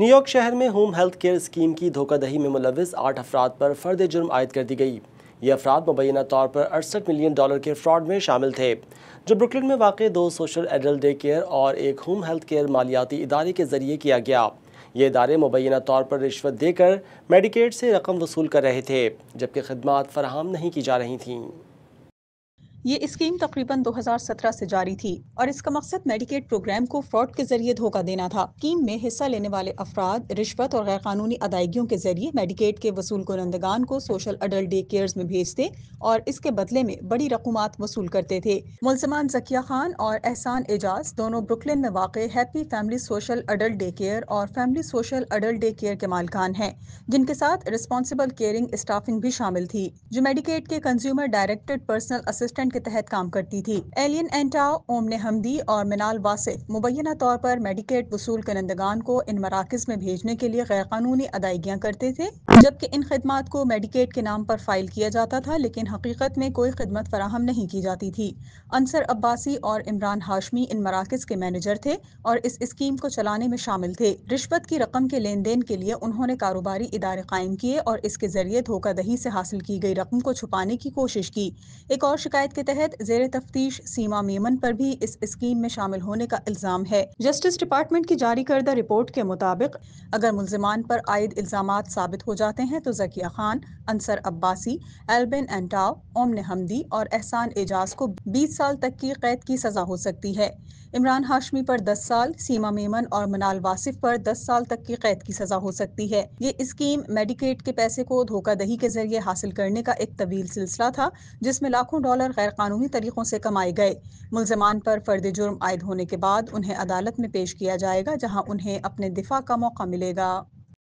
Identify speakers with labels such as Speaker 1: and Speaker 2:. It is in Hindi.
Speaker 1: न्यूयॉर्क शहर में होम हेल्थ केयर स्कीम की धोखादही में मुलविस आठ अफराद पर फर्द जुर्म आयद कर दी गई ये अफराद मुबैना तौर पर अड़सठ मिलियन डॉलर के फ्रॉड में शामिल थे जो ब्रुकलिन में वाक़ दो सोशल एडल्ट डे केयर और एक होम हेल्थ केयर मालियाती इदारे के जरिए किया गया ये इदारे मुबैना तौर पर रिश्वत देकर मेडिकेट से रकम वसूल कर रहे थे जबकि खदमात फराहम नहीं की जा रही थी
Speaker 2: ये स्कीम तकरीबन 2017 से जारी थी और इसका मकसद मेडिकेट प्रोग्राम को फ्रॉड के जरिए धोखा देना था स्कीम में हिस्सा लेने वाले अफराद रिश्वत और गैर कानूनी अदायगियों के जरिए मेडिकेट के वसूल कुनंदगान को सोशल अडल्ट डे केयर्स में भेजते और इसके बदले में बड़ी रकूम वसूल करते थे मुलजमान जकिया खान और एहसान एजाज दोनों ब्रुकलिन में वाकई happy family social adult day care और family social adult day care के मालकान है जिनके साथ रिस्पॉन्सिबल केयरिंग स्टाफिंग भी शामिल थी जो मेडिकेट के consumer directed personal assistant mission के तहत काम करती थी एलियन एंटाव ओमने हमदी और मिनाल वासिफ मुबैना तौर पर मेडिकेट वसूल करंदगान को इन मराकज में भेजने के लिए गैर कानूनी अदायगियाँ करते थे जबकि इन खदमात को मेडिकेट के नाम पर फाइल किया जाता था लेकिन हकीकत में कोई खदमत फराहम नहीं की जाती थी अंसर अब्बासी और इमरान हाशमी इन मराकज के मैनेजर थे और इस स्कीम को चलाने में शामिल थे रिश्वत की रकम के लेन देन के लिए उन्होंने कारोबारी इदारे कायम किए और इसके जरिए दही से हासिल की गई रकम को छुपाने की कोशिश की एक और शिकायत के तहत जेर तफ्तीश सीमा मेमन पर भी इस स्कीम में शामिल होने का इल्जाम है जस्टिस डिपार्टमेंट की जारी करदा रिपोर्ट के मुताबिक अगर मुलजमान पर आयद इल्जाम साबित हो जाते हैं तो जकिया खान अंसर अब्बासी एल्बिन एंटाव ओमन हमदी और एहसान एजाज को बीस साल तक की कैद की सजा हो सकती है इमरान हाशमी पर दस साल सीमा मेमन और मनाल वासिफ पर दस साल तक की कैद की सजा हो सकती है ये स्कीम मेडिकेट के पैसे को धोखादही के जरिए हासिल करने का एक तवील सिलसिला था जिसमें लाखों डॉलर गैर गैर कानूनी तरीक़ों से कमाए गए मुलजमान पर फर्द जुर्म आयद होने के बाद उन्हें अदालत में पेश किया जाएगा जहां उन्हें अपने दिफा का मौका मिलेगा